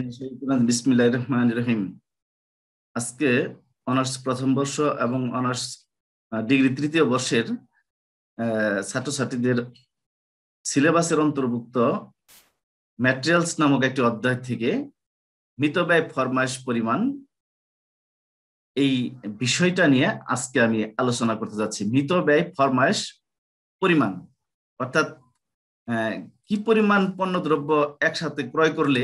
আজকে অনার্স প্রথম বর্ষ এবং অনার্স ডিগ্রি তৃতীয় বর্ষের ছাত্রছাত্রীদের সিলেবাসের অন্তর্ভুক্ত ম্যাটেরিয়ালস নামক একটি অধ্যায় থেকে মিতব্যয় ফরমাইশ পরিমাণ এই বিষয়টা নিয়ে আজকে আমি আলোচনা করতে যাচ্ছি মৃত ব্যয় ফরমাইশ পরিমাণ অর্থাৎ কি পরিমাণ পণ্যদ্রব্য একসাথে ক্রয় করলে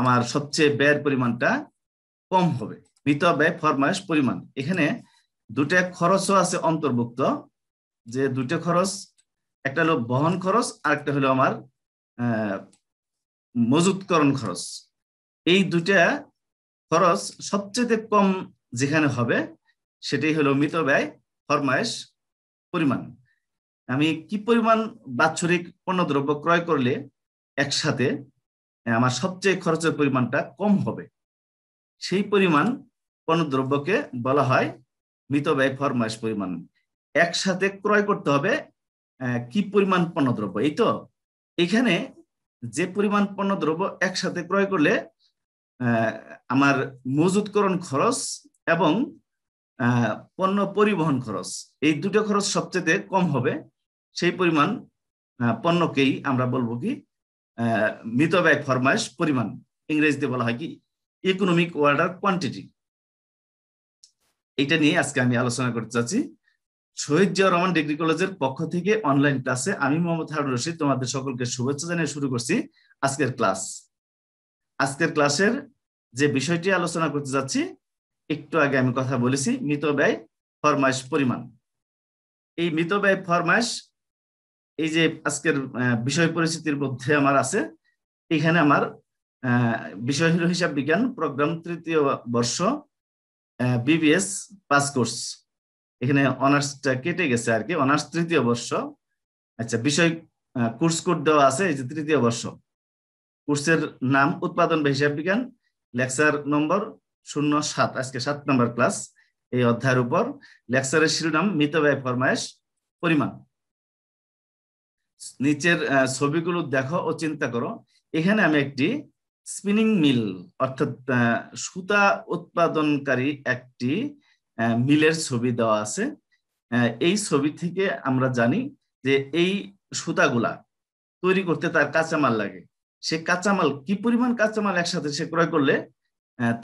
আমার সবচেয়ে ব্যয়ের পরিমাণটা কম হবে মৃত ব্যয় ফরমাস পরিমাণ এখানে দুটা খরচও আছে অন্তর্ভুক্ত যে দুটো খরচ একটা হলো বহন খরচ আর একটা হলো আমার মজুতকরণ খরচ এই দুটা খরচ সবচেয়ে কম যেখানে হবে সেটাই হলো মৃত ব্যয় ফরমায়েশ পরিমাণ আমি কি পরিমাণ বাৎসরিক পণ্যদ্রব্য ক্রয় করলে একসাথে হ্যাঁ, আমার সবচেয়ে খরচের পরিমাণটা কম হবে সেই পরিমাণ পণ্য দ্রব্যকে বলা হয় মৃত ব্যয় ফরমাস পরিমাণ একসাথে ক্রয় করতে হবে কি পরিমাণ পণ্যদ্রব্য এই তো এখানে যে পরিমাণ পণ্যদ্রব্য একসাথে ক্রয় করলে আমার মজুতকরণ খরচ এবং পণ্য পরিবহন খরচ এই দুটো খরচ সবচেয়ে কম হবে সেই পরিমাণ পণ্যকেই আমরা বলবো কি মৃত ব্যয় ফরমাইশ পরিমাণ ইংরেজিতে বলা হয় কি ইকোনমিক ওয়ার্ডার কোয়ান্টিটি এটা নিয়ে আজকে আমি আলোচনা করতে চাচ্ছি শহীদ জিয়া রহমান ডিগ্রি কলেজের পক্ষ থেকে অনলাইন ক্লাসে আমি মোহাম্মদ হারুন রশিদ তোমাদের সকলকে শুভেচ্ছা জানিয়ে শুরু করছি আজকের ক্লাস আজকের ক্লাসের যে বিষয়টি আলোচনা করতে যাচ্ছি একটু আগে আমি কথা বলেছি মৃত ব্যয় ফরমাইস পরিমাণ এই মৃত ব্যয় ফরমাইস এই যে আজকের বিষয় পরিস্থিতির মধ্যে আমার আছে এখানে আমার বিষয় হলো হিসাব বিজ্ঞান প্রোগ্রাম তৃতীয় বর্ষ বিবিএস পাস কোর্স এখানে অনার্সটা কেটে গেছে আর কি অনার্স তৃতীয় বর্ষ আচ্ছা বিষয় কোর্স কোড দেওয়া আছে এই যে তৃতীয় বর্ষ কোর্সের নাম উৎপাদন বা হিসাব বিজ্ঞান লেকচার নম্বর শূন্য সাত আজকে সাত নম্বর ক্লাস এই অধ্যায়ের উপর লেকচারের শিরোনাম মিতব্যয় ফরমায়েশ পরিমাণ নিচের ছবিগুলো দেখো ও চিন্তা করো এখানে আমি একটি স্পিনিং মিল অর্থাৎ সুতা উৎপাদনকারী একটি মিলের ছবি দেওয়া আছে এই ছবি থেকে আমরা জানি যে এই সুতাগুলা তৈরি করতে তার কাঁচামাল লাগে সে কাঁচামাল কি পরিমাণ কাঁচামাল একসাথে সে ক্রয় করলে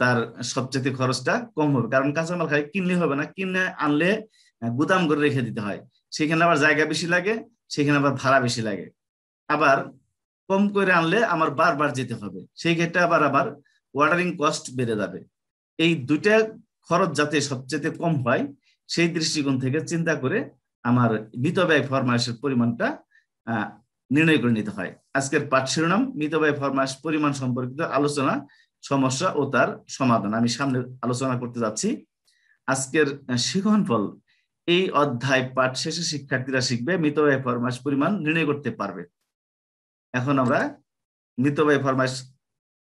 তার সবচেয়ে খরচটা কম হবে কারণ কাঁচামাল খাই কিনলে হবে না কিনে আনলে গুদাম করে রেখে দিতে হয় সেখানে আবার জায়গা বেশি লাগে সেখানে আবার ভাড়া বেশি লাগে আবার কম করে আনলে আমার বারবার যেতে হবে সেই ক্ষেত্রে আবার আবার ওয়াটারিং কস্ট বেড়ে যাবে এই দুইটা খরচ যাতে সবচেয়ে কম হয় সেই দৃষ্টিকোণ থেকে চিন্তা করে আমার মিতব্যয় ফরমাসের পরিমাণটা নির্ণয় করে নিতে হয় আজকের পাঠ শিরোনাম মিতব্যয় ফরমাস পরিমাণ সম্পর্কিত আলোচনা সমস্যা ও তার সমাধান আমি সামনে আলোচনা করতে যাচ্ছি আজকের শিখন ফল এই অধ্যায় পাঠ শেষে শিক্ষার্থীরা শিখবে মিতব্যয় ফরমাস পরিমাণ নির্ণয় করতে পারবে এখন আমরা মিতব্যয় ফরমাস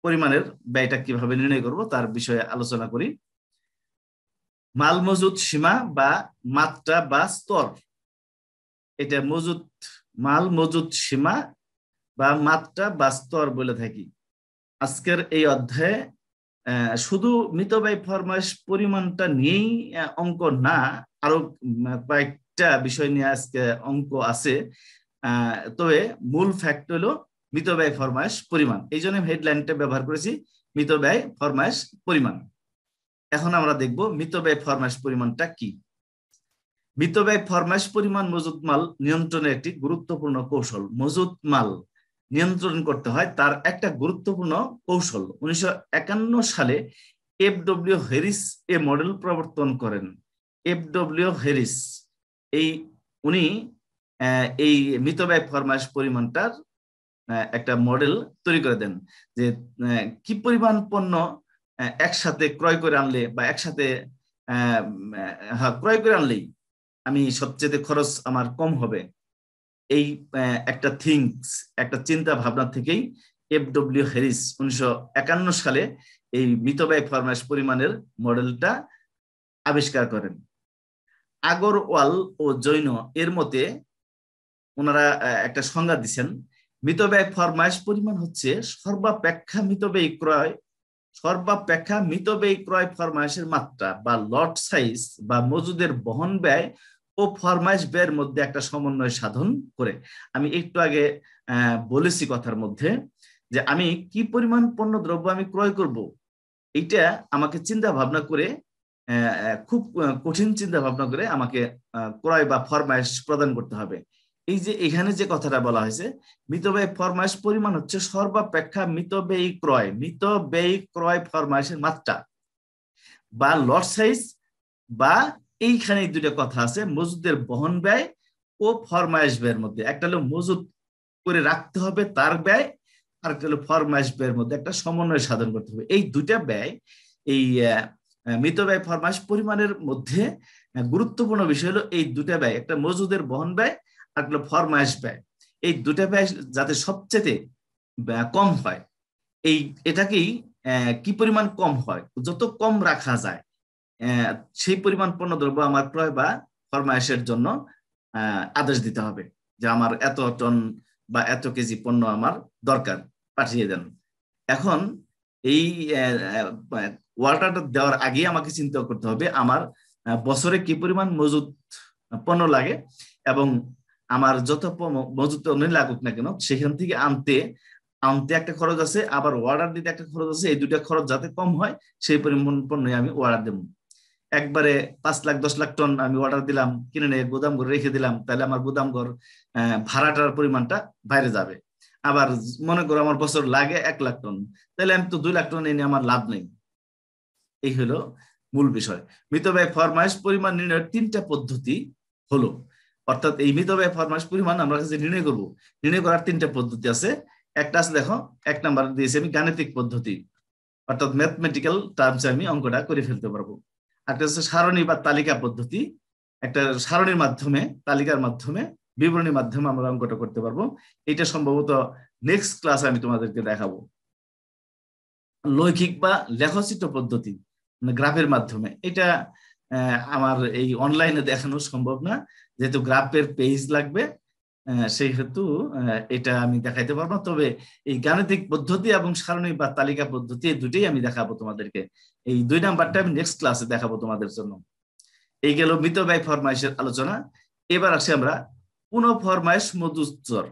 পরিমাণের ব্যয়টা কিভাবে নির্ণয় করব তার বিষয়ে আলোচনা করি মাল মজুদ সীমা বা মাত্রা বা স্তর এটা মজুদ মাল মজুদ সীমা বা মাত্রা বা স্তর বলে থাকি আজকের এই অধ্যায়ে শুধু মিতব্যয় ফরমাস পরিমাণটা নিয়েই অঙ্ক না আরো কয়েকটা বিষয় নিয়ে আজকে অঙ্ক আছে তবে মূল ফ্যাক্ট হলো মৃত ব্যয় ফরমাস পরিমাণ এই জন্য হেডলাইনটা ব্যবহার করেছি মৃত ব্যয় ফরমাস পরিমাণ এখন আমরা দেখব মৃত ব্যয় ফরমাস পরিমাণটা কি মৃত ব্যয় ফরমাস পরিমাণ মজুত মাল নিয়ন্ত্রণের একটি গুরুত্বপূর্ণ কৌশল মজুত মাল নিয়ন্ত্রণ করতে হয় তার একটা গুরুত্বপূর্ণ কৌশল উনিশশো সালে এফ ডব্লিউ হেরিস এ মডেল প্রবর্তন করেন এফ ডব্লিউ হেরিস এই উনি এই মিতব্যয় ফরমাস পরিমাণটার একটা মডেল তৈরি করে দেন যে কি পরিমাণ পণ্য একসাথে ক্রয় করে আনলে বা একসাথে ক্রয় করে আনলেই আমি সবচেয়ে খরচ আমার কম হবে এই একটা থিংস একটা চিন্তা ভাবনা থেকেই এফ ডব্লিউ হেরিস উনিশশো একান্ন সালে এই মিতব্যয় ফরমাস পরিমাণের মডেলটা আবিষ্কার করেন আগরওয়াল ও জৈন এর মতে ওনারা একটা সংজ্ঞা দিচ্ছেন মৃত ব্যয় ফরমাইশ পরিমাণ হচ্ছে সর্বাপেক্ষা মৃত ব্যয় ক্রয় সর্বাপেক্ষা মৃত ব্যয় ক্রয় ফরমাইশের মাত্রা বা লট সাইজ বা মজুদের বহন ব্যয় ও ফরমাইশ ব্যয়ের মধ্যে একটা সমন্বয় সাধন করে আমি একটু আগে বলেছি কথার মধ্যে যে আমি কি পরিমাণ পণ্য দ্রব্য আমি ক্রয় করব এটা আমাকে চিন্তা ভাবনা করে খুব কঠিন চিন্তা ভাবনা করে আমাকে ক্রয় বা ফরমাইশ প্রদান করতে হবে এই যে এখানে যে কথাটা বলা হয়েছে মৃত ব্যয় ফরমাইশ পরিমাণ হচ্ছে সর্বাপেক্ষা মৃত ব্যয় ক্রয় মৃত ব্যয় ক্রয় ফরমাইশের মাত্রা বা লট সাইজ বা এইখানে দুটো কথা আছে মজুদের বহন ব্যয় ও ফরমাইশ ব্যয়ের মধ্যে একটা হলো মজুদ করে রাখতে হবে তার ব্যয় আর একটা হলো ফরমাইশ ব্যয়ের মধ্যে একটা সমন্বয় সাধন করতে হবে এই দুটা ব্যয় এই মৃত ব্যয় ফরমাস পরিমাণের মধ্যে গুরুত্বপূর্ণ বিষয় হলো এই দুটা ব্যয় একটা মজুদের বহন ব্যয় আর একটা ফরমাস ব্যয় এই দুটা ব্যয় যাতে সবচেয়ে কম হয় এই এটাকেই কি পরিমাণ কম হয় যত কম রাখা যায় সেই পরিমাণ পণ্য দ্রব্য আমার ক্রয় বা ফরমায়েশের জন্য আদেশ দিতে হবে যে আমার এত টন বা এত কেজি পণ্য আমার দরকার পাঠিয়ে দেন এখন এই ওয়ালটারটা দেওয়ার আগে আমাকে চিন্তা করতে হবে আমার বছরে কি পরিমাণ মজুদ পণ্য লাগে এবং আমার যত মজুদ পণ্য লাগুক না কেন সেখান থেকে আনতে আনতে একটা খরচ আছে আবার অর্ডার দিতে একটা খরচ আছে এই দুটা খরচ যাতে কম হয় সেই পরিমাণ পণ্যই আমি অর্ডার দেবো একবারে পাঁচ লাখ দশ লাখ টন আমি অর্ডার দিলাম কিনে নিয়ে গোদাম ঘর রেখে দিলাম তাহলে আমার গোদাম ঘর ভাড়াটার পরিমাণটা বাইরে যাবে আবার মনে করো আমার বছর লাগে এক লাখ টন তাহলে আমি তো দুই লাখ টন এনে আমার লাভ নেই এই হলো মূল বিষয় মৃত ব্যয় ফরমাইশ পরিমাণ নির্ণয়ের তিনটা পদ্ধতি হলো অর্থাৎ এই মৃত ব্যয় ফরমাইশ পরিমাণ আমরা কাছে নির্ণয় করবো নির্ণয় করার তিনটা পদ্ধতি আছে একটা আছে দেখো এক নাম্বার দিয়েছি আমি গাণিতিক পদ্ধতি অর্থাৎ ম্যাথমেটিক্যাল টার্মসে আমি অঙ্কটা করে ফেলতে পারবো একটা হচ্ছে সারণী বা তালিকা পদ্ধতি একটা সারণীর মাধ্যমে তালিকার মাধ্যমে বিবরণীর মাধ্যমে আমরা অঙ্কটা করতে পারবো এটা সম্ভবত নেক্সট ক্লাসে আমি তোমাদেরকে দেখাবো লৌকিক বা লেখচিত্র পদ্ধতি মানে গ্রাফের মাধ্যমে এটা আমার এই অনলাইনে দেখানো সম্ভব না যেহেতু গ্রাফের পেজ লাগবে সেই হেতু এটা আমি দেখাইতে পারবো তবে এই গাণিতিক পদ্ধতি এবং সারণী বা তালিকা পদ্ধতি দুটোই আমি দেখাবো তোমাদেরকে এই দুই নাম্বারটা আমি নেক্সট ক্লাসে দেখাবো তোমাদের জন্য এই গেল মৃত ব্যয় ফরমাইশের আলোচনা এবার আসি আমরা পুনঃ ফরমায়েশ মজুদ স্তর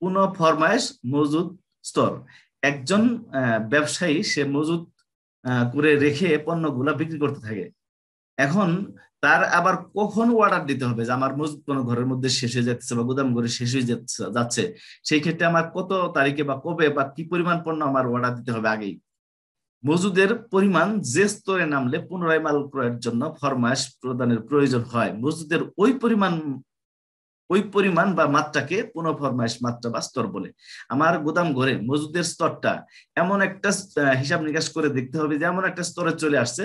পুনঃ ফরমায়েশ মজুদ স্তর একজন ব্যবসায়ী সে মজুদ করে রেখে পণ্যগুলা বিক্রি করতে থাকে এখন তার আবার কখন অর্ডার দিতে হবে যে আমার মজুদ কোনো ঘরের মধ্যে শেষ হয়ে যাচ্ছে বা গুদাম ঘরে শেষ হয়ে যাচ্ছে সেই ক্ষেত্রে আমার কত তারিখে বা কবে বা কি পরিমাণ পণ্য আমার অর্ডার দিতে হবে আগেই মজুদের পরিমাণ যে স্তরে নামলে পুনরায় মাল ক্রয়ের জন্য ফরমাস প্রদানের প্রয়োজন হয় মজুদের ওই পরিমাণ ওই পরিমাণ বা মাত্রাকে পুনঃফরমাইশ মাত্রা বা স্তর বলে আমার গোদাম ঘরে মজুদের স্তরটা এমন একটা হিসাব নিকাশ করে দেখতে হবে যে এমন একটা স্তরে চলে আসছে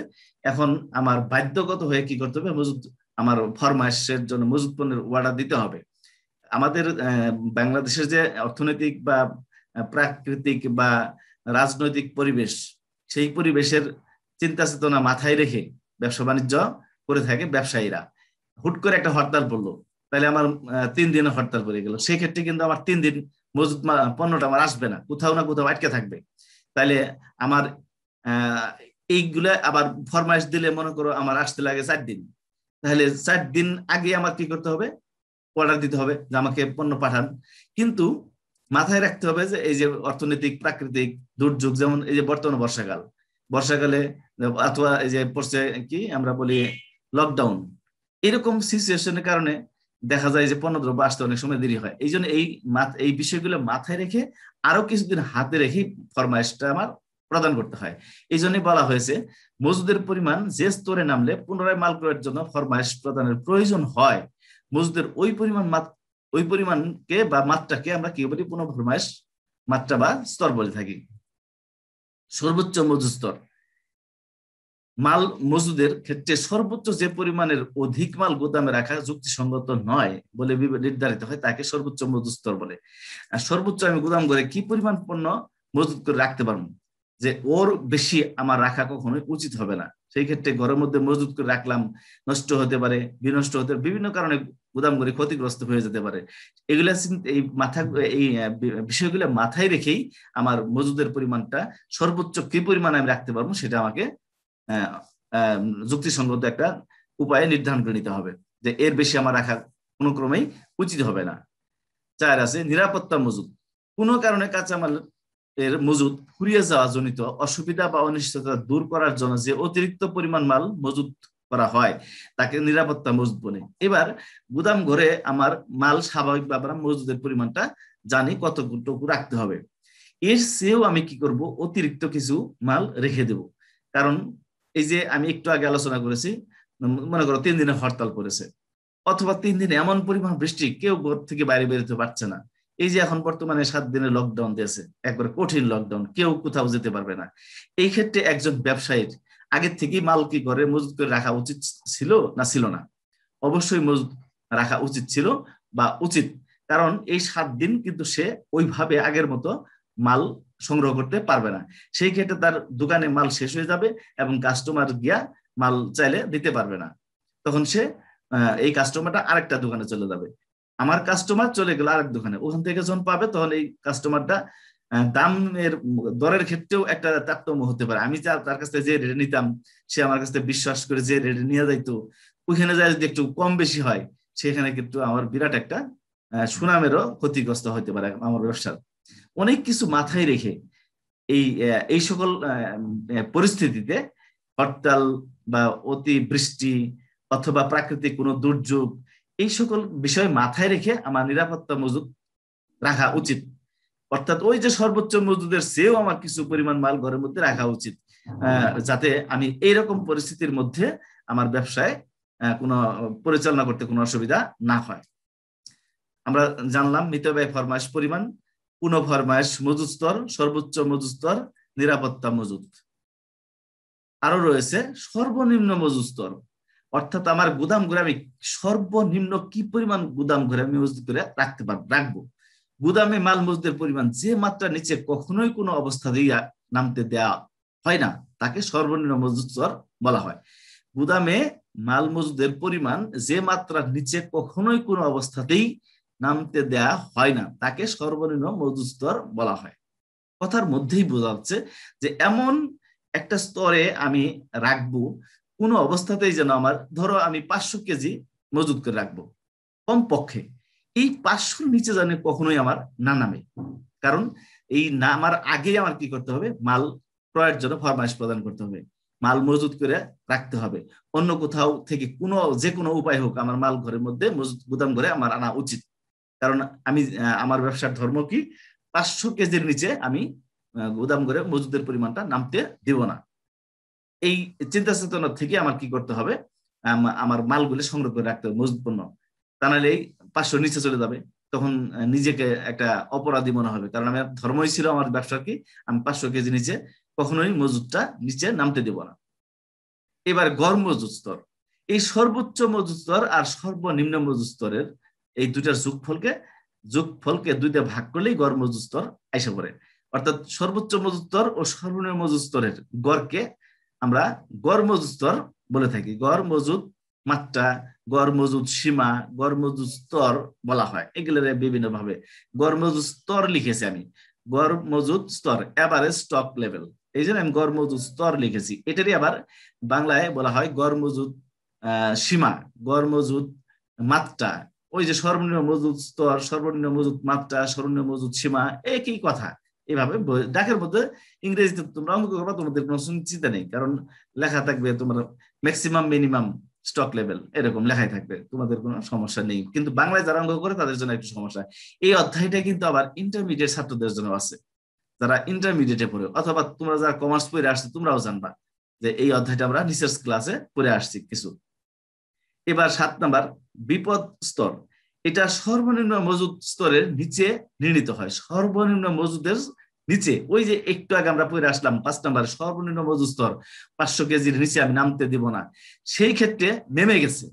এখন আমার বাধ্যগত হয়ে কি করতে হবে মজুদ আমার ফরমাইশের জন্য মজুদ পণ্যের অর্ডার দিতে হবে আমাদের বাংলাদেশের যে অর্থনৈতিক বা প্রাকৃতিক বা রাজনৈতিক পরিবেশ সেই পরিবেশের চিন্তা চেতনা মাথায় রেখে ব্যবসা বাণিজ্য করে থাকে ব্যবসায়ীরা হুট করে একটা হরতাল পড়লো তাহলে আমার তিন দিনে হরতাল পড়ে গেল সেক্ষেত্রে কিন্তু আমার তিন দিন মজুদ পণ্যটা আমার আসবে না কোথাও না কোথাও আটকে থাকবে তাহলে আমার এইগুলা আবার ফরমাইশ দিলে মনে করো আমার আসতে লাগে চার দিন তাহলে চার দিন আগে আমার কি করতে হবে অর্ডার দিতে হবে যে আমাকে পণ্য পাঠান কিন্তু মাথায় রাখতে হবে যে এই যে অর্থনৈতিক প্রাকৃতিক দুর্যোগ যেমন এই যে বর্তমান বর্ষাকাল বর্ষাকালে অথবা এই যে পড়ছে কি আমরা বলি লকডাউন এরকম সিচুয়েশনের কারণে দেখা যায় যে দ্রব্য আসতে অনেক সময় দেরি হয় এই জন্য এই এই বিষয়গুলো মাথায় রেখে আরো কিছুদিন হাতে রেখে ফরমাইশটা আমার প্রদান করতে হয় এই জন্যই বলা হয়েছে মজুদের পরিমাণ যে স্তরে নামলে পুনরায় মাল ক্রয়ের জন্য ফরমাইশ প্রদানের প্রয়োজন হয় মজুদের ওই পরিমাণ ওই পরিমাণকে বা মাত্রাকে আমরা কি বলি পুনঃ ফরমাইশ মাত্রা বা স্তর বলে থাকি সর্বোচ্চ মজুদ স্তর মাল মজুদের ক্ষেত্রে সর্বোচ্চ যে পরিমাণের অধিক মাল গুদামে রাখা যুক্তিসঙ্গত নয় বলে নির্ধারিত হয় তাকে সর্বোচ্চ মজুস্তর বলে আর সর্বোচ্চ আমি গুদাম করে কি পরিমাণ পণ্য মজুদ করে রাখতে পারবো যে ওর বেশি আমার রাখা কখনোই উচিত হবে না সেই ক্ষেত্রে ঘরের মধ্যে মজুদ করে রাখলাম নষ্ট হতে পারে বিনষ্ট হতে পারে বিভিন্ন কারণে করে ক্ষতিগ্রস্ত হয়ে যেতে পারে এগুলা এই মাথা এই বিষয়গুলো মাথায় রেখেই আমার মজুদের পরিমাণটা সর্বোচ্চ কি পরিমাণ আমি রাখতে পারবো সেটা আমাকে হ্যাঁ, যুক্তিসঙ্গত একটা উপায়ে নির্ধারণ করে নিতে হবে যে এর বেশি আমার রাখা কোনো ক্রমেই উচিত হবে না চার আছে নিরাপত্তা মজুদ কোনো কারণে কাঁচামাল এর মজুদ ফুরিয়ে যাওয়া জনিত অসুবিধা বা অনিশ্চয়তা দূর করার জন্য যে অতিরিক্ত পরিমাণ মাল মজুদ করা হয় তাকে নিরাপত্তা মজুদ বলে এবার গুদাম ঘরে আমার মাল স্বাভাবিক ব্যাপার মজুদের পরিমাণটা জানি কতটুকু রাখতে হবে এর চেয়েও আমি কি করব অতিরিক্ত কিছু মাল রেখে দেব কারণ এই যে আমি একটু আগে আলোচনা করেছি মনে করো তিন দিনে হরতাল করেছে অথবা তিন দিনে এমন পরিমাণ বৃষ্টি কেউ ঘর থেকে বাইরে বেরোতে পারছে না এই যে এখন বর্তমানে সাত দিনে লকডাউন দিয়েছে একবার কঠিন লকডাউন কেউ কোথাও যেতে পারবে না এই ক্ষেত্রে একজন ব্যবসায়ীর আগের থেকেই মাল কি করে মজুত করে রাখা উচিত ছিল না ছিল না অবশ্যই মজুত রাখা উচিত ছিল বা উচিত কারণ এই সাত দিন কিন্তু সে ওইভাবে আগের মতো মাল সংগ্রহ করতে পারবে না সেই ক্ষেত্রে তার দোকানে মাল শেষ হয়ে যাবে এবং কাস্টমার গিয়া মাল চাইলে দিতে পারবে না তখন সে এই কাস্টমারটা আরেকটা দোকানে চলে যাবে আমার কাস্টমার চলে গেল আরেক দোকানে ওখান থেকে যখন পাবে তখন এই কাস্টমারটা দামের দরের ক্ষেত্রেও একটা তারতম্য হতে পারে আমি তার কাছে যে রেটে নিতাম সে আমার কাছ থেকে বিশ্বাস করে যে রেটে নিয়ে যাইতো ওইখানে যায় যদি একটু কম বেশি হয় সেখানে কিন্তু আমার বিরাট একটা সুনামেরও ক্ষতিগ্রস্ত হতে পারে আমার ব্যবসার অনেক কিছু মাথায় রেখে এই এই সকল পরিস্থিতিতে হরতাল বা অতি বৃষ্টি অথবা প্রাকৃতিক কোনো দুর্যোগ এই সকল বিষয় মাথায় রেখে আমার নিরাপত্তা মজুদ রাখা উচিত অর্থাৎ ওই যে সর্বোচ্চ মজুদের চেয়েও আমার কিছু পরিমাণ মাল ঘরের মধ্যে রাখা উচিত যাতে আমি এইরকম পরিস্থিতির মধ্যে আমার ব্যবসায় কোনো পরিচালনা করতে কোনো অসুবিধা না হয় আমরা জানলাম মিতব্যয় ফরমাস পরিমাণ পুনঃফরমায়েশ মজুদ স্তর সর্বোচ্চ মজুদ স্তর নিরাপত্তা মজুদ আরো রয়েছে সর্বনিম্ন মজুদ স্তর অর্থাৎ আমার গুদাম ঘরে আমি সর্বনিম্ন কি পরিমাণ গুদাম ঘরে আমি মজুদ করে রাখতে পার রাখবো গুদামে মাল মজুদের পরিমাণ যে মাত্রা নিচে কখনোই কোনো অবস্থা দিয়া নামতে দেয়া হয় না তাকে সর্বনিম্ন মজুদ স্তর বলা হয় গুদামে মাল মজুদের পরিমাণ যে মাত্রার নিচে কখনোই কোনো অবস্থাতেই নামতে দেয়া হয় না তাকে সর্বনিম্ন মজুদ স্তর বলা হয় কথার মধ্যেই বোঝা যাচ্ছে যে এমন একটা স্তরে আমি রাখবো কোনো অবস্থাতেই যেন আমার ধরো আমি পাঁচশো কেজি মজুদ করে রাখবো কমপক্ষে এই পাঁচশোর নিচে যেন কখনোই আমার না নামে কারণ এই নামার আগে আমার কি করতে হবে মাল ক্রয়ের জন্য ফরমাইশ প্রদান করতে হবে মাল মজুদ করে রাখতে হবে অন্য কোথাও থেকে কোনো যে কোনো উপায় হোক আমার মাল ঘরের মধ্যে মজুদ গুদাম ঘরে আমার আনা উচিত কারণ আমি আমার ব্যবসার ধর্ম কি পাঁচশো কেজির নিচে আমি গুদাম করে মজুদের পরিমাণটা নামতে দিব না এই চিন্তা চেতনা থেকে আমার কি করতে হবে আমার মালগুলি সংগ্রহ করে রাখতে হবে মজুদ পণ্য তা নাহলে এই পাঁচশো নিচে চলে যাবে তখন নিজেকে একটা অপরাধী মনে হবে কারণ আমার ধর্মই ছিল আমার ব্যবসা কি আমি পাঁচশো কেজি নিচে কখনোই মজুদটা নিচে নামতে দেব না এবার গড় মজুদ স্তর এই সর্বোচ্চ মজুদ স্তর আর সর্বনিম্ন মজুদ স্তরের এই দুইটার যোগফলকে যোগফলকে দুইটা ভাগ করলেই গড় মজুদ স্তর পড়ে অর্থাৎ সর্বোচ্চ মজুদ স্তর ও সর্বনিম্ন মজুদ স্তরের গড়কে আমরা গড় মজুদ স্তর বলে থাকি গড় মজুদ মাত্রা গড় মজুদ সীমা গড় মজুদ স্তর বলা হয় এগুলো বিভিন্ন ভাবে গড় মজুদ স্তর লিখেছি আমি গড় মজুদ স্তর এভারেজ স্টক লেভেল এই জন্য আমি গড় মজুদ স্তর লিখেছি এটারই আবার বাংলায় বলা হয় গড় মজুদ সীমা গড় মজুদ মাত্রা ওই যে সর্বনিম্ন মজুদ স্তর সর্বনিম্ন মজুদ মাত্রা সর্বনিম্ন মজুদ সীমা একই কথা এভাবে ডাকের মধ্যে ইংরেজিতে তোমরা অঙ্ক করবা তোমাদের কোনো চিন্তা নেই কারণ লেখা থাকবে তোমার ম্যাক্সিমাম মিনিমাম স্টক লেভেল এরকম লেখাই থাকবে তোমাদের কোনো সমস্যা নেই কিন্তু বাংলায় যারা অঙ্ক করে তাদের জন্য একটু সমস্যা এই অধ্যায়টা কিন্তু আবার ইন্টারমিডিয়েট ছাত্রদের জন্য আছে যারা ইন্টারমিডিয়েটে পড়ে অথবা তোমরা যারা কমার্স পড়ে আসছো তোমরাও জানবা যে এই অধ্যায়টা আমরা রিসার্চ ক্লাসে পড়ে আসছি কিছু এবার সাত নাম্বার বিপদ স্তর এটা সর্বনিম্ন মজুদ স্তরের নিচে নির্ণীত হয় সর্বনিম্ন মজুদের নিচে ওই যে একটু আগে আমরা পড়ে আসলাম পাঁচ নাম্বার সর্বনিম্ন মজুদ স্তর পাঁচশো কেজির নিচে আমি নামতে দিব না সেই ক্ষেত্রে নেমে গেছে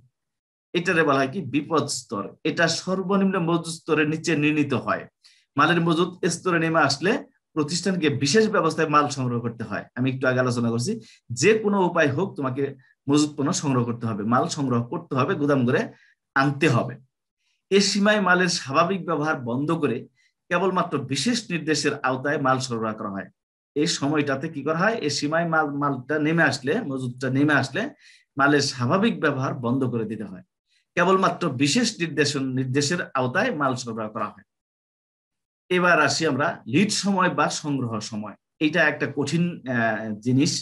এটারে বলা হয় কি বিপদ স্তর এটা সর্বনিম্ন মজুদ স্তরের নিচে নির্ণীত হয় মালের মজুদ স্তরে নেমে আসলে প্রতিষ্ঠানকে বিশেষ ব্যবস্থায় মাল সংগ্রহ করতে হয় আমি একটু আগে আলোচনা করছি যে কোনো উপায় হোক তোমাকে মজুত পণ্য সংগ্রহ করতে হবে মাল সংগ্রহ করতে হবে গুদাম করে আনতে হবে এ সীমায় মালের স্বাভাবিক ব্যবহার বন্ধ করে কেবলমাত্র বিশেষ নির্দেশের আওতায় মাল সরবরাহ করা হয় এই সময়টাতে কি করা হয় এই সীমায় মাল মালটা নেমে আসলে মজুদটা নেমে আসলে মালের স্বাভাবিক ব্যবহার বন্ধ করে দিতে হয় কেবলমাত্র বিশেষ নির্দেশন নির্দেশের আওতায় মাল সরবরাহ করা হয় এবার আসি আমরা লিড সময় বা সংগ্রহ সময় এটা একটা কঠিন জিনিস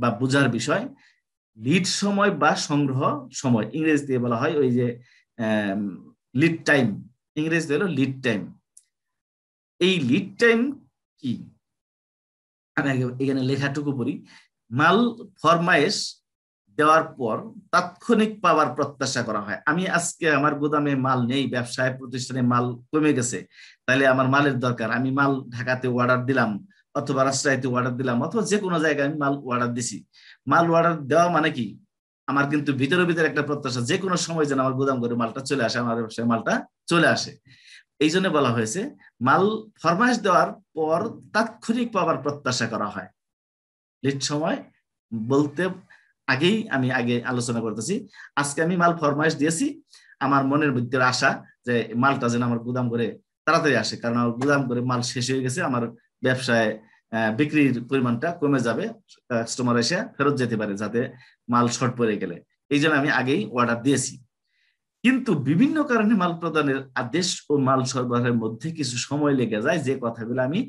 বা বোঝার বিষয় লিড সময় বা সংগ্রহ সময় ইংরেজ দিয়ে বলা হয় ওই যে লিড টাইম ইংরেজ দিয়ে হলো লিড টাইম এই লিড টাইম কি আমি আগে এখানে লেখাটুকু পড়ি মাল ফরমায়েশ দেওয়ার পর তাৎক্ষণিক পাওয়ার প্রত্যাশা করা হয় আমি আজকে আমার গুদামে মাল নেই ব্যবসায় প্রতিষ্ঠানে মাল কমে গেছে তাহলে আমার মালের দরকার আমি মাল ঢাকাতে অর্ডার দিলাম অথবা রাস্তায় অর্ডার দিলাম অথবা যে কোনো জায়গায় আমি মাল অর্ডার দিছি মাল অর্ডার দেওয়া মানে কি আমার কিন্তু ভিতরে ভিতরে একটা প্রত্যাশা যে কোনো সময় যেন আমার গুদাম ঘরে মালটা চলে আসে আমার ব্যবসায় মালটা চলে আসে এই জন্য বলা হয়েছে মাল ফরমাইশ দেওয়ার পর তাৎক্ষণিক পাওয়ার প্রত্যাশা করা হয় লিট সময় বলতে আগেই আমি আগে আলোচনা করতেছি আজকে আমি মাল ফরমাইশ দিয়েছি আমার মনের ভিতরে আশা যে মালটা যেন আমার গুদাম করে তাড়াতাড়ি আসে কারণ আমার গুদাম করে মাল শেষ হয়ে গেছে আমার ব্যবসায় বিক্রির পরিমাণটা কমে যাবে কাস্টমার এসে ফেরত যেতে পারে যাতে মাল শর্ট পড়ে গেলে এই জন্য আমি আগেই অর্ডার দিয়েছি কিন্তু বিভিন্ন কারণে মাল প্রদানের আদেশ ও মাল সরবরাহের মধ্যে কিছু সময় লেগে যায় যে কথাগুলো আমি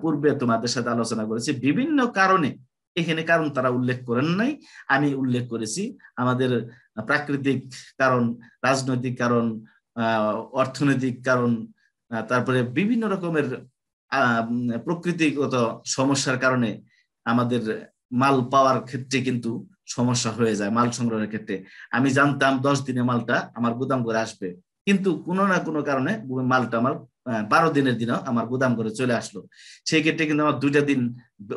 পূর্বে তোমাদের সাথে আলোচনা করেছি বিভিন্ন কারণে এখানে কারণ তারা উল্লেখ করেন নাই আমি উল্লেখ করেছি আমাদের প্রাকৃতিক কারণ রাজনৈতিক কারণ অর্থনৈতিক কারণ তারপরে বিভিন্ন রকমের প্রকৃতিগত সমস্যার কারণে আমাদের মাল পাওয়ার ক্ষেত্রে কিন্তু সমস্যা হয়ে যায় মাল সংগ্রহের ক্ষেত্রে আমি জানতাম দশ দিনে মালটা আমার গুদাম করে আসবে কিন্তু কোনো না কোনো কারণে মালটা আমার বারো দিনের দিনে আমার গুদাম করে চলে আসলো সেই ক্ষেত্রে কিন্তু আমার দুইটা দিন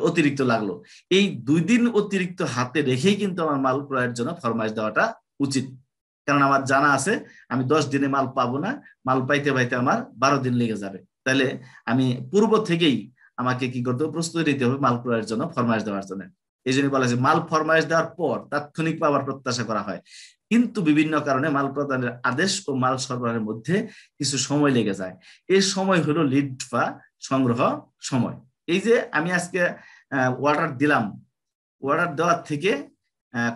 অতিরিক্ত লাগলো এই দুই দিন অতিরিক্ত হাতে রেখেই কিন্তু আমার মাল ক্রয়ের জন্য ফরমাইশ দেওয়াটা উচিত কারণ আমার জানা আছে আমি দশ দিনে মাল পাবো না মাল পাইতে পাইতে আমার বারো দিন লেগে যাবে তাহলে আমি পূর্ব থেকেই আমাকে কি করতে হবে প্রস্তুতি নিতে হবে মাল ক্রয়ের জন্য ফরমাইশ দেওয়ার জন্য এই জন্য বলা হয়েছে মাল ফরমাইশ দেওয়ার পর তাৎক্ষণিক পাওয়ার প্রত্যাশা করা হয় কিন্তু বিভিন্ন কারণে মাল প্রদানের আদেশ ও মাল সরবরাহের মধ্যে কিছু সময় লেগে যায় এই সময় হলো লিড বা সংগ্রহ সময় এই যে আমি আজকে অর্ডার দিলাম অর্ডার দেওয়ার থেকে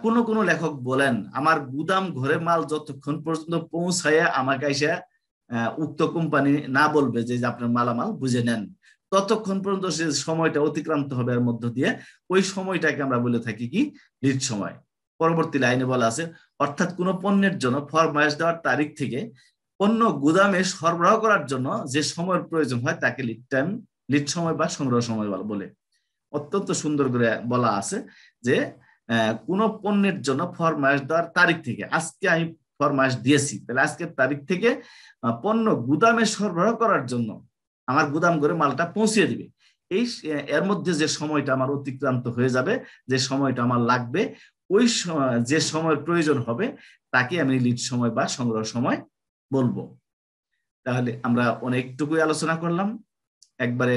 কোনো কোনো লেখক বলেন আমার গুদাম ঘরে মাল যতক্ষণ পর্যন্ত পৌঁছায় আমাকে এসে উক্ত কোম্পানি না বলবে যে আপনার মালামাল বুঝে নেন ততক্ষণ পর্যন্ত সে সময়টা অতিক্রান্ত হবে এর মধ্য দিয়ে ওই সময়টাকে আমরা বলে থাকি কি লিড সময় পরবর্তী লাইনে বলা আছে অর্থাৎ কোনো পণ্যের জন্য ফরমাইশ দেওয়ার তারিখ থেকে পণ্য গুদামে সরবরাহ করার জন্য যে সময়ের প্রয়োজন হয় তাকে লিড টাইম লিড সময় বা সংগ্রহ সময় বলে অত্যন্ত সুন্দর করে বলা আছে যে কোন পণ্যের জন্য ফরমাইশ দেওয়ার তারিখ থেকে আজকে আমি ফরমাস দিয়েছি তাহলে আজকের তারিখ থেকে পণ্য গুদামে সরবরাহ করার জন্য আমার গুদাম করে মালটা পৌঁছিয়ে দিবে এই এর মধ্যে যে সময়টা আমার অতিক্রান্ত হয়ে যাবে যে সময়টা আমার লাগবে ওই যে সময়ের প্রয়োজন হবে তাকে আমি লিড সময় বা সংগ্রহ সময় বলবো তাহলে আমরা অনেকটুকুই আলোচনা করলাম একবারে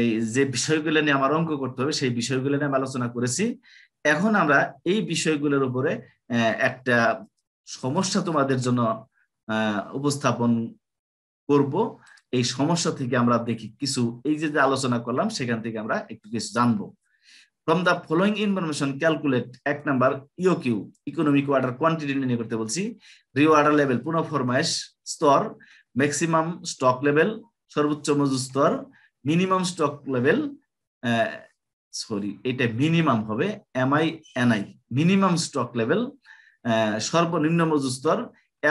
এই যে বিষয়গুলো নিয়ে আমার অঙ্ক করতে হবে সেই বিষয়গুলো নিয়ে আমি আলোচনা করেছি এখন আমরা এই বিষয়গুলোর উপরে একটা সমস্যা তোমাদের জন্য উপস্থাপন করব এই সমস্যা থেকে আমরা দেখি কিছু এই যে আলোচনা করলাম সেখান থেকে আমরা একটু কিছু জানবো from the following information calculate এক number Q economic order quantity নির্ণয় করতে বলছি রিও অর্ডার লেভেল পুনঃফরমাইশ স্তর ম্যাক্সিমাম স্টক লেভেল সর্বোচ্চ মজুর স্তর মিনিমাম স্টক লেভেল সরি এটা মিনিমাম হবে MI NI minimum stock level সর্বনিম্ন মজুর স্তর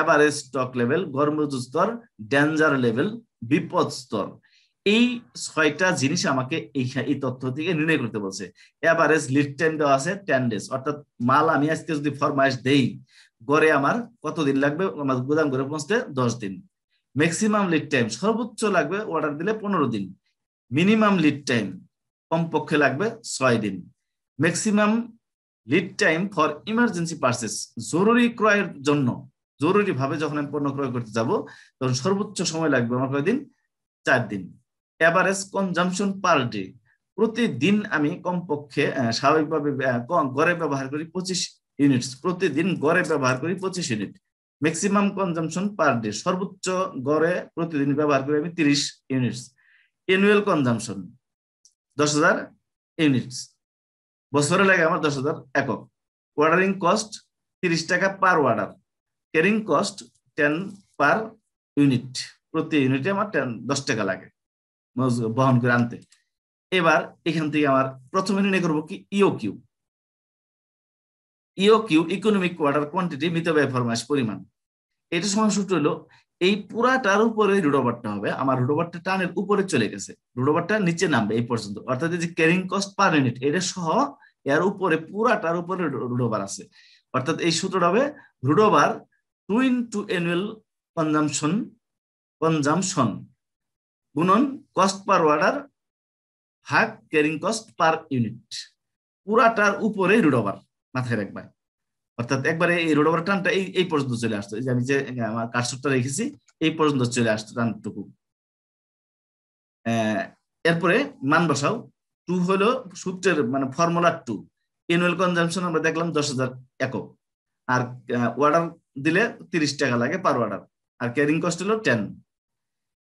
এভারেজ স্টক লেভেল গড় মজুর স্তর ডেঞ্জার লেভেল বিপদ স্তর এই ছয়টা জিনিস আমাকে এই তথ্য থেকে নির্ণয় করতে বলছে এভারেজ লিড টাইম দেওয়া আছে টেন ডেজ অর্থাৎ মাল আমি আজকে যদি ফরমাইশ দেই গড়ে আমার কতদিন লাগবে আমার গুদাম ঘরে পৌঁছতে দশ দিন ম্যাক্সিমাম লিড টাইম সর্বোচ্চ লাগবে অর্ডার দিলে পনেরো দিন মিনিমাম লিড টাইম কমপক্ষে লাগবে ছয় দিন maximum lead time for emergency purchase জরুরি ক্রয়ের জন্য জরুরি ভাবে যখন আমি পণ্য ক্রয় করতে যাব তখন সর্বোচ্চ সময় লাগবে আমার কয়দিন চার দিন অ্যাভারেজ কনজামশন পার ডে প্রতিদিন আমি কমপক্ষে স্বাভাবিকভাবে গড়ে ব্যবহার করি পঁচিশ ইউনিটস প্রতিদিন গড়ে ব্যবহার করি পঁচিশ unit maximum consumption per day সর্বোচ্চ গড়ে প্রতিদিন ব্যবহার করি আমি তিরিশ ইউনিটস অ্যানুয়াল কনজামশন দশ হাজার ইউনিটস বছরে লাগে আমার দশ হাজার একক ওয়ার্ডারিং কস্ট তিরিশ টাকা per order carrying cost ten per unit প্রতি ইউনিটে আমার টেন দশ টাকা লাগে বহন করে আনতে এবার এখান থেকে আমার প্রথমে নির্ণয় করবো কি ইও কিউ ইও কিউ ইকোনমিক অর্ডার কোয়ান্টিটি ব্যয় ফরমাস পরিমাণ এটা সমান সূত্র হলো এই পুরাটার উপরে রুডোবারটা হবে আমার রুডোভারটা টানের উপরে চলে গেছে রুডোবারটা নিচে নামবে এই পর্যন্ত অর্থাৎ যে ক্যারিং কস্ট পার ইউনিট এটা সহ এর উপরে পুরাটার উপরে রুডোভার আছে অর্থাৎ এই সূত্রটা হবে root over two into annual consumption consumption গুণন কস্ট পার অর্ডার ভাগ ক্যারিং কস্ট পার ইউনিট পুরাটার উপরে রুডোভার মাথায় রাখবেন অর্থাৎ একবারে এই রোড ওভার টানটা এই এই পর্যন্ত চলে আসতো যে আমি যে আমার কাটসুটটা রেখেছি এই পর্যন্ত চলে আসতো টানটুকু এরপরে মান বসাও টু হলো সূত্রের মানে ফর্মুলা টু এনুয়াল কনজামশন আমরা দেখলাম দশ হাজার একক আর অর্ডার দিলে তিরিশ টাকা লাগে পার অর্ডার আর ক্যারিং কস্ট হলো টেন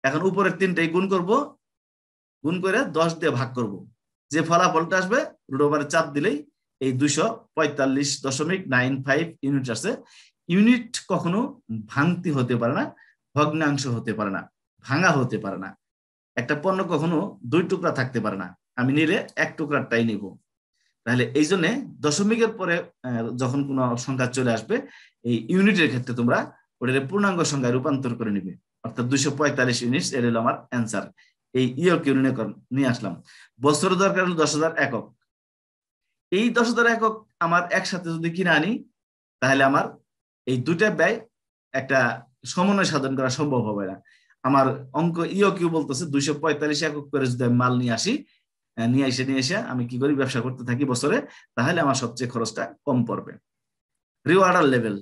এখন উপরের তিনটাই গুণ করব গুণ করে দশ দিয়ে ভাগ করব যে ফলাফলটা আসবে রোড ওভারে চাপ দিলেই এই দুইশো পঁয়তাল্লিশ দশমিক নাইন ফাইভ ইউনিট আছে ইউনিট কখনো ভাঙতি হতে পারে না ভগ্নাংশ হতে পারে না ভাঙা হতে পারে না একটা পণ্য কখনো দুই টুকরা থাকতে পারে না আমি নিলে এক টুকরাটাই নিব তাহলে এই জন্য দশমিকের পরে যখন কোনো সংখ্যা চলে আসবে এই ইউনিটের ক্ষেত্রে তোমরা ওটাকে পূর্ণাঙ্গ সংখ্যায় রূপান্তর করে নিবে অর্থাৎ দুইশো পঁয়তাল্লিশ ইউনিট এটা হলো আমার অ্যান্সার এই ইয়র্ক e ইউনিট নিয়ে আসলাম বছর দরকার হলো দশ হাজার একক এই দশ হাজার একক আমার একসাথে যদি কিনে আনি তাহলে আমার এই দুইটা ব্যয় একটা সমন্বয় সাধন করা সম্ভব হবে না আমার অঙ্ক ইও কিউ বলতেছে দুইশো পঁয়তাল্লিশ একক করে যদি আমি মাল নিয়ে আসি নিয়ে এসে নিয়ে এসে আমি কি করি ব্যবসা করতে থাকি বছরে তাহলে আমার সবচেয়ে খরচটা কম পড়বে রিওয়ার্ডার লেভেল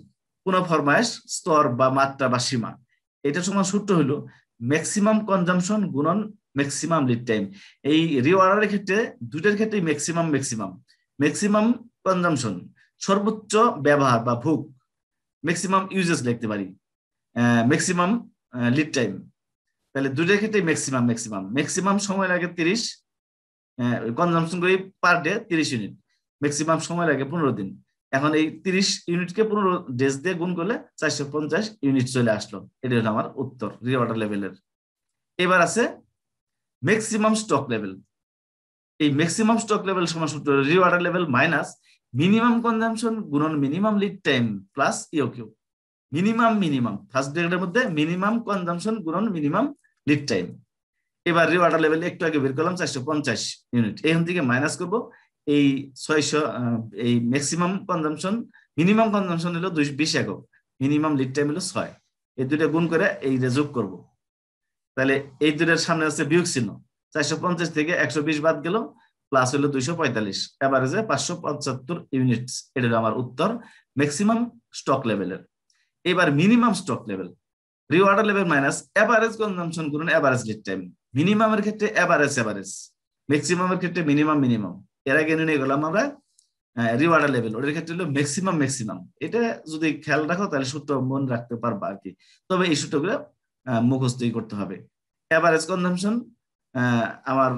কোন ফরমায়েশ স্তর বা মাত্রা বা সীমা এটা সময় সূত্র হলো ম্যাক্সিমাম কনজামশন গুণন ম্যাক্সিমাম লিড টাইম এই রিওয়ার্ডারের ক্ষেত্রে দুটার ক্ষেত্রে ম্যাক্সিমাম ম্যাক্সিমাম ম্যাক্সিমাম কনজামশন সর্বোচ্চ ব্যবহার বা ভোগ ম্যাক্সিমাম ইউজেস লিখতে পারি ম্যাক্সিমাম লিড টাইম তাহলে দুটো ক্ষেত্রে ম্যাক্সিমাম ম্যাক্সিমাম ম্যাক্সিমাম সময় লাগে তিরিশ কনজামশন করি পার ডে তিরিশ ইউনিট ম্যাক্সিমাম সময় লাগে পনেরো দিন এখন এই তিরিশ ইউনিটকে পনেরো ডেজ দিয়ে গুণ করলে চারশো পঞ্চাশ ইউনিট চলে আসলো এটি হলো আমার উত্তর রিওয়াটার লেভেলের এবার আছে ম্যাক্সিমাম স্টক লেভেল এই ম্যাক্সিমাম স্টক লেভেল সমান সূত্র reorder level minus minimum consumption গুণন minimum lead time plus E O Q minimum minimum first গ্রেডের মধ্যে মিনিমাম কনজাম্পশন গুণন মিনিমাম লিড টাইম এবার রিওয়ার্ডার লেভেল একটু আগে বের করলাম চারশো পঞ্চাশ ইউনিট এখান থেকে মাইনাস করব এই ছয়শো এই ম্যাক্সিমাম কনজাম্পশন মিনিমাম কনজাম্পশন হলো দুইশো বিশ একক মিনিমাম লিড টাইম হলো ছয় এই দুটা গুণ করে এই যোগ করব তাহলে এই দুটার সামনে আছে বিয়োগ চিহ্ন চারশো পঞ্চাশ থেকে একশো বিশ বাদ গেল প্লাস হলো দুইশো পঁয়তাল্লিশ অ্যাভারেজে পাঁচশো পঁচাত্তর ইউনিট এটা হলো আমার উত্তর ম্যাক্সিমাম স্টক লেভেলের এবার minimum stock level reorder level minus average consumption করুন অ্যাভারেজ লিড টাইম মিনিমামের ক্ষেত্রে অ্যাভারেজ অ্যাভারেজ ম্যাক্সিমামের ক্ষেত্রে মিনিমাম মিনিমাম এর আগে নিয়ে করলাম আমরা রিওয়ার্ডার লেভেল ওটার ক্ষেত্রে হলো ম্যাক্সিমাম ম্যাক্সিমাম এটা যদি খেয়াল রাখো তাহলে সূত্র মন রাখতে পারবা আর কি তবে এই সূত্রগুলো মুখস্থই করতে হবে অ্যাভারেজ কনজামশন আমার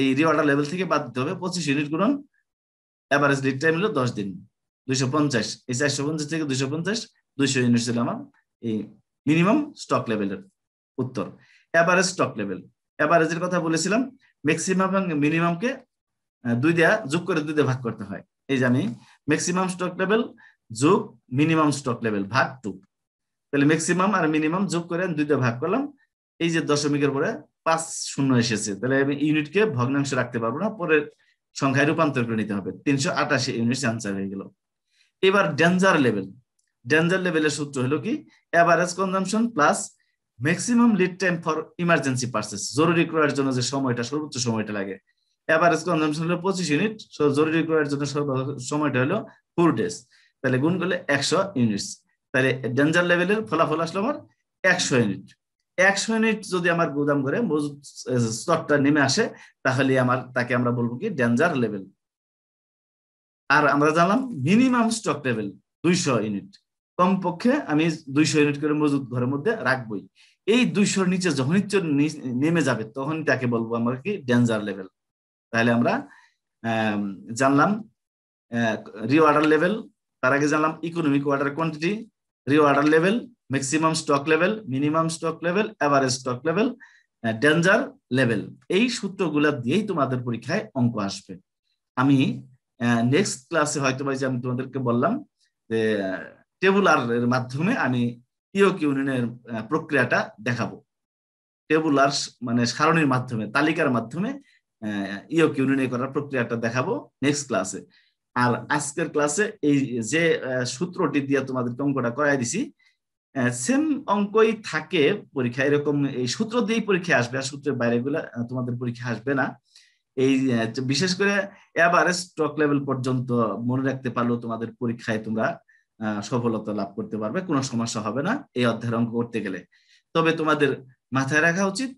এই রিওয়ার্ডার লেভেল থেকে বাদ দিতে হবে পঁচিশ ইউনিট গুণন অ্যাভারেজ লিড টাইম হলো দশ দিন দুইশো পঞ্চাশ এই চারশো পঞ্চাশ থেকে দুইশো পঞ্চাশ দুইশো ইউনিট ছিল আমার এই মিনিমাম স্টক লেভেলের উত্তর অ্যাভারেজ স্টক লেভেল অ্যাভারেজের কথা বলেছিলাম ম্যাক্সিমাম এবং মিনিমামকে দুই দেয়া যোগ করে দুই দিয়ে ভাগ করতে হয় এই যে আমি ম্যাক্সিমাম স্টক লেভেল যোগ মিনিমাম স্টক লেভেল ভাগ টু তাহলে ম্যাক্সিমাম আর মিনিমাম যোগ করে আমি দুই দিয়ে ভাগ করলাম এই যে দশমিকের পরে পাঁচ শূন্য এসেছে তাহলে আমি ইউনিটকে ভগ্নাংশ রাখতে পারবো না পরে সংখ্যায় রূপান্তর করে নিতে হবে তিনশো আটাশি ইউনিট আনসার হয়ে গেল এবার ডেঞ্জার লেভেল ডেঞ্জার লেভেলের সূত্র হলো কি average consumption plus maximum lead time for emergency purchase জরুরি ক্রয়ের জন্য যে সময়টা সর্বোচ্চ সময়টা লাগে অ্যাভারেজ কনজামশন হলো পঁচিশ ইউনিট জরুরি ক্রয়ের জন্য সময়টা হলো ফোর ডেজ তাহলে গুণ করলে একশো ইউনিট তাহলে ডেঞ্জার লেভেলের ফলাফল আসলো আমার একশো ইউনিট একশো ইউনিট যদি আমার গুদাম ঘরে মজুদ স্টকটা নেমে আসে তাহলে আমার তাকে আমরা বলবো কি ডেঞ্জার লেভেল আর আমরা জানলাম মিনিমাম স্টক লেভেল দুইশো ইউনিট কমপক্ষে আমি দুইশো ইউনিট করে মজুদ ঘরের মধ্যে রাখবই এই দুইশোর নিচে যখন নেমে যাবে তখন তাকে বলবো আমরা কি ডেঞ্জার লেভেল তাহলে আমরা জানলাম রিওয়ার্ডার লেভেল তার আগে জানলাম economic order quantity reorder level maximum stock level minimum stock level average stock level danger level এই সূত্রগুলা দিয়েই তোমাদের পরীক্ষায় অঙ্ক আসবে আমি নেক্সট ক্লাসে হয়তো যে আমি তোমাদেরকে বললাম যে টেবুলার uh, এর মাধ্যমে আমি ইওক ইউনিয়নের uh, প্রক্রিয়াটা দেখাবো টেবুলার মানে সারণীর মাধ্যমে তালিকার মাধ্যমে ইওক uh, ইউনিয়নে করার প্রক্রিয়াটা দেখাবো নেক্সট ক্লাসে আর আজকের ক্লাসে এই যে সূত্রটি দিয়ে তোমাদেরকে অঙ্কটা করাই দিছি সেম অঙ্কই থাকে পরীক্ষা এরকম এই সূত্র দিয়েই পরীক্ষা আসবে আর সূত্রের বাইরে গুলা তোমাদের পরীক্ষা আসবে না এই বিশেষ করে এভারেজ স্টক লেভেল পর্যন্ত মনে রাখতে পারলেও তোমাদের পরীক্ষায় তোমরা সফলতা লাভ করতে পারবে কোনো সমস্যা হবে না এই অধ্যায়ের অঙ্ক করতে গেলে তবে তোমাদের মাথায় রাখা উচিত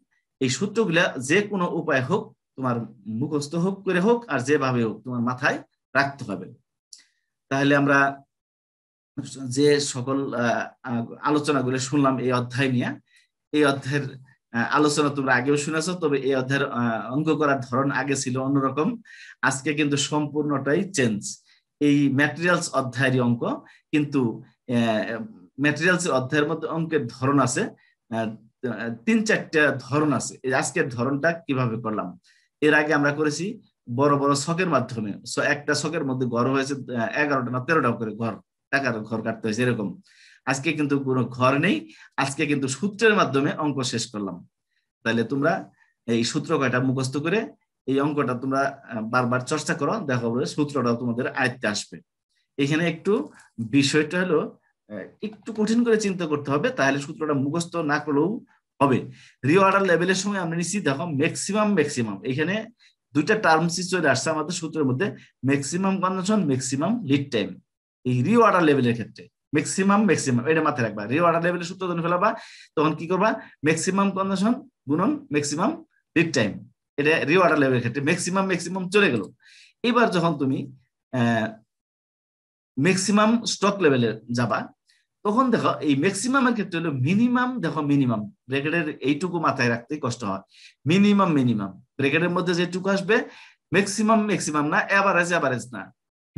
এই সূত্রগুলা যে কোনো উপায় হোক তোমার মুখস্থ হোক করে হোক আর যেভাবে হোক তোমার মাথায় রাখতে হবে তাহলে আমরা যে সকল আলোচনাগুলো শুনলাম এই অধ্যায় নিয়ে এই অধ্যায়ের আলোচনা তোমরা আগেও শুনেছ তবে এই অধ্যায়ের অঙ্ক করার ধরন আগে ছিল অন্যরকম আজকে কিন্তু সম্পূর্ণটাই চেঞ্জ এই ম্যাটেরিয়ালস অধ্যায়েরই অঙ্ক কিন্তু ম্যাটেরিয়ালস অধ্যায়ের মধ্যে অঙ্কের ধরন আছে তিন চারটা ধরন আছে আজকের ধরনটা কিভাবে করলাম এর আগে আমরা করেছি বড় বড় শখের মাধ্যমে একটা শখের মধ্যে ঘর হয়েছে এগারোটা না তেরোটা করে ঘর টাকার ঘর কাটতে হয়েছে এরকম আজকে কিন্তু কোনো ঘর নেই আজকে কিন্তু সূত্রের মাধ্যমে অঙ্ক শেষ করলাম তাহলে তোমরা এই সূত্র কয়টা মুখস্থ করে এই অঙ্কটা তোমরা বারবার চর্চা করো দেখো সূত্রটা তোমাদের আয়ত্তে আসবে এখানে একটু বিষয়টা হলো একটু কঠিন করে চিন্তা করতে হবে তাহলে সূত্রটা মুখস্থ না করলেও হবে রিওয়ার্ডার লেভেলের সময় আমরা নিশ্চিত দেখো ম্যাক্সিমাম ম্যাক্সিমাম এখানে দুইটা টার্মসই চলে আসছে আমাদের সূত্রের মধ্যে maximum consumption maximum lead time এই রিওয়ার্ডার লেভেলের ক্ষেত্রে ম্যাক্সিমাম ম্যাক্সিমাম এটা মাথায় রাখবা রিওয়ার্ডার লেভেলের সূত্র যখন ফেলাবা তখন কি করবা ম্যাক্সিমাম কনজামশন গুণন ম্যাক্সিমাম লিড টাইম এটা রিওয়ার্ডার লেভেলের ক্ষেত্রে ম্যাক্সিমাম ম্যাক্সিমাম চলে গেল এবার যখন তুমি ম্যাক্সিমাম স্টক লেভেলে যাবা তখন দেখো এই ম্যাক্সিমামের ক্ষেত্রে হলো মিনিমাম দেখো মিনিমাম ব্র্যাকেটের এইটুকু মাথায় রাখতে কষ্ট হয় মিনিমাম মিনিমাম ব্র্যাকেটের মধ্যে যেটুকু আসবে ম্যাক্সিমাম ম্যাক্সিমাম না অ্যাভারেজ অ্যাভারেজ না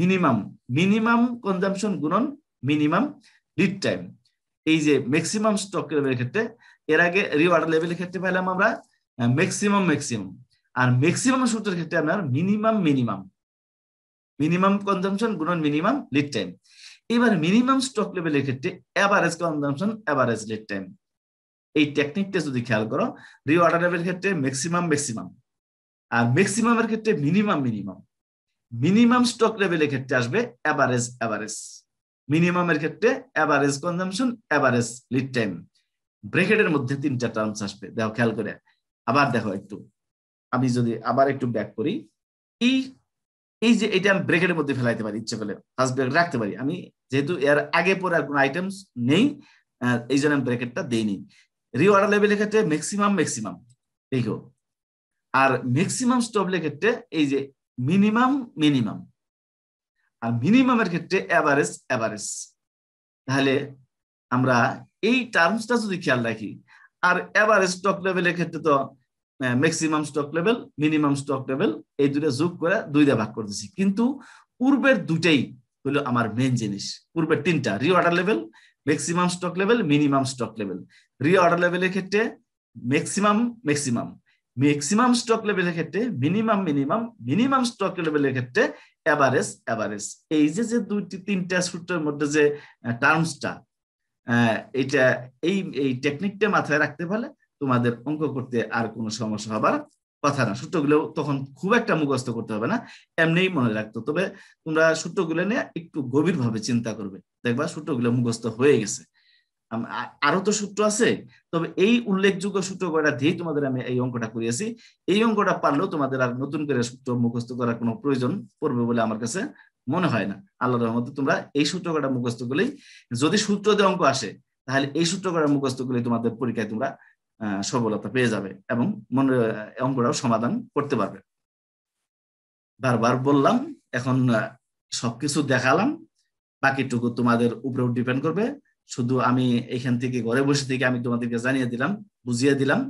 মিনিমাম মিনিমাম কনজামশন গুণন মিনিমাম লিড টাইম এই যে ম্যাক্সিমাম স্টক লেভেলের ক্ষেত্রে এর আগে রিওয়ার্ড লেভেলের ক্ষেত্রে পাইলাম আমরা ম্যাক্সিমাম ম্যাক্সিমাম আর ম্যাক্সিমাম সূত্রের ক্ষেত্রে আপনার মিনিমাম মিনিমাম মিনিমাম কনজামশন গুণন মিনিমাম লিড টাইম এবার মিনিমাম স্টক লেভেলের ক্ষেত্রে average consumption average lead time এই টেকনিকটা যদি খেয়াল করো রিওয়ার্ডার লেভেলের ক্ষেত্রে ম্যাক্সিমাম ম্যাক্সিমাম আর ম্যাক্সিমামের ক্ষেত্রে মিনিমাম মিনিমাম মিনিমাম স্টক লেভেলের ক্ষেত্রে আসবে অ্যাভারেজ অ্যাভারেজ মিনিমামের ক্ষেত্রে average consumption average lead time ব্রেকেটের মধ্যে তিনটা টার্মস আসবে দেখো খেয়াল করে আবার দেখো একটু আমি যদি আবার একটু ব্যাক করি এই এই যে এটা আমি ব্রেকেটের মধ্যে ফেলাইতে পারি ইচ্ছে করলে ফার্স্ট ব্রেকেট রাখতে পারি আমি যেহেতু এর আগে পরে আর কোনো আইটেমস নেই এই জন্য আমি ব্রেকেটটা দিইনি রিওয়ার্ডার লেভেলের ক্ষেত্রে ম্যাক্সিমাম ম্যাক্সিমাম দেখো আর ম্যাক্সিমাম স্টপলের ক্ষেত্রে এই যে মিনিমাম মিনিমাম আর মিনিমামের ক্ষেত্রে অ্যাভারেজ অ্যাভারেজ তাহলে আমরা এই টার্মসটা যদি খেয়াল রাখি আর অ্যাভারেজ স্টক লেভেলের ক্ষেত্রে তো maximum stock level minimum stock level এই দুটো যোগ করে দুইটা ভাগ করে দিচ্ছি কিন্তু পূর্বের দুটাই হলো আমার মেন জিনিস পূর্বের তিনটা reorder level maximum stock level minimum stock level reorder লেভেলের ক্ষেত্রে ম্যাক্সিমাম ম্যাক্সিমাম ম্যাক্সিমাম স্টক লেভেলের ক্ষেত্রে মিনিমাম মিনিমাম মিনিমাম স্টক লেভেলের ক্ষেত্রে এভারেজ এভারেজ এই যে যে দুইটি তিনটা সূত্রের মধ্যে যে টার্মসটা এইটা এই এই টেকনিকটা মাথায় রাখতে পারলে তোমাদের অঙ্ক করতে আর কোনো সমস্যা হবার কথা না সূত্রগুলো তখন খুব একটা মুখস্থ করতে হবে না এমনিই মনে রাখতো তবে তোমরা সূত্রগুলো নিয়ে একটু গভীরভাবে চিন্তা করবে দেখবা সূত্রগুলো মুখস্থ হয়ে গেছে আরো তো সূত্র আছে তবে এই উল্লেখযোগ্য সূত্র কয়টা দিয়ে তোমাদের আমি এই অঙ্কটা করিয়েছি এই অঙ্কটা পারলেও তোমাদের আর নতুন করে সূত্র মুখস্থ করার কোনো প্রয়োজন পড়বে বলে আমার কাছে মনে হয় না আল্লাহ রহমতে তোমরা এই সূত্র কয়টা মুখস্থ করলেই যদি সূত্র দিয়ে অঙ্ক আসে তাহলে এই সূত্র কয়টা মুখস্থ করলে তোমাদের পরীক্ষায় তোমরা সবলতা পেয়ে যাবে এবং মনের অঙ্কটাও সমাধান করতে পারবে বারবার বললাম এখন সবকিছু দেখালাম বাকিটুকু তোমাদের উপরেও ডিপেন্ড করবে শুধু আমি এখান থেকে ঘরে বসে থেকে আমি তোমাদেরকে জানিয়ে দিলাম বুঝিয়ে দিলাম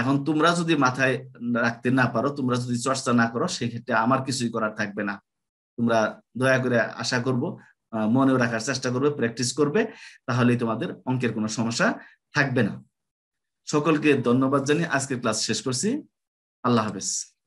এখন তোমরা যদি মাথায় রাখতে না পারো তোমরা যদি চর্চা না করো সেক্ষেত্রে আমার কিছুই করার থাকবে না তোমরা দয়া করে আশা করব মনেও রাখার চেষ্টা করবে প্র্যাকটিস করবে তাহলেই তোমাদের অঙ্কের কোনো সমস্যা থাকবে না সকলকে ধন্যবাদ জানিয়ে আজকের ক্লাস শেষ করছি আল্লাহ হাফেজ